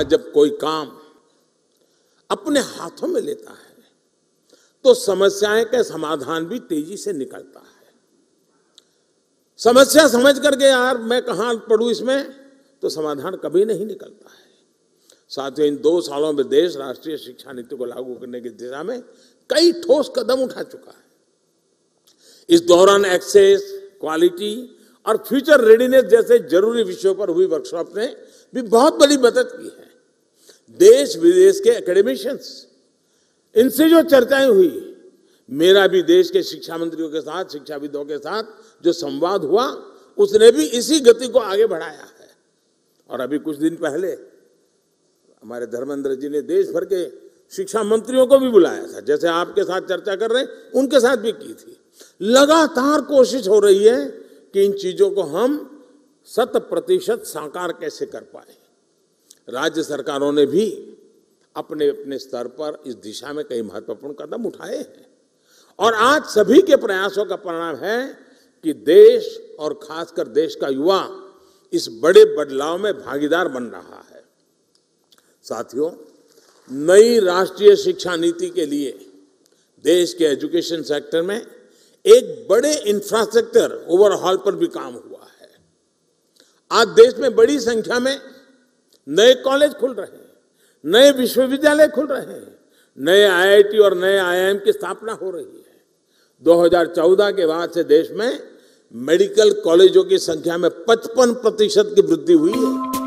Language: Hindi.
आज जब कोई काम अपने हाथों में लेता है तो समस्याएं का समाधान भी तेजी से निकलता है समस्या समझ करके यार मैं कहां पढ़ू इसमें तो समाधान कभी नहीं निकलता है साथियों इन दो सालों में देश राष्ट्रीय शिक्षा नीति को लागू करने की दिशा में कई ठोस कदम उठा चुका है इस दौरान एक्सेस क्वालिटी और फ्यूचर रेडीनेस जैसे जरूरी विषयों पर हुई वर्कशॉप ने भी बहुत बड़ी मदद की है देश विदेश के एकेडमिशियंस इनसे जो चर्चाएं हुई मेरा भी देश के शिक्षा मंत्रियों के साथ शिक्षाविदों के साथ जो संवाद हुआ उसने भी इसी गति को आगे बढ़ाया है और अभी कुछ दिन पहले हमारे धर्मेंद्र जी ने देश भर के शिक्षा मंत्रियों को भी बुलाया था जैसे आपके साथ चर्चा कर रहे उनके साथ भी की थी लगातार कोशिश हो रही है कि इन चीजों को हम शत प्रतिशत साकार कैसे कर पाए राज्य सरकारों ने भी अपने अपने स्तर पर इस दिशा में कई महत्वपूर्ण कदम उठाए हैं और आज सभी के प्रयासों का परिणाम है कि देश और खासकर देश का युवा इस बड़े बदलाव में भागीदार बन रहा है साथियों नई राष्ट्रीय शिक्षा नीति के लिए देश के एजुकेशन सेक्टर में एक बड़े इंफ्रास्ट्रक्चर ओवरहॉल पर भी काम हुआ है आज देश में बड़ी संख्या में नए कॉलेज खुल रहे हैं नए विश्वविद्यालय खुल रहे हैं नए आईआईटी और नए आईआईएम की स्थापना हो रही है 2014 के बाद से देश में मेडिकल कॉलेजों की संख्या में 55 प्रतिशत की वृद्धि हुई है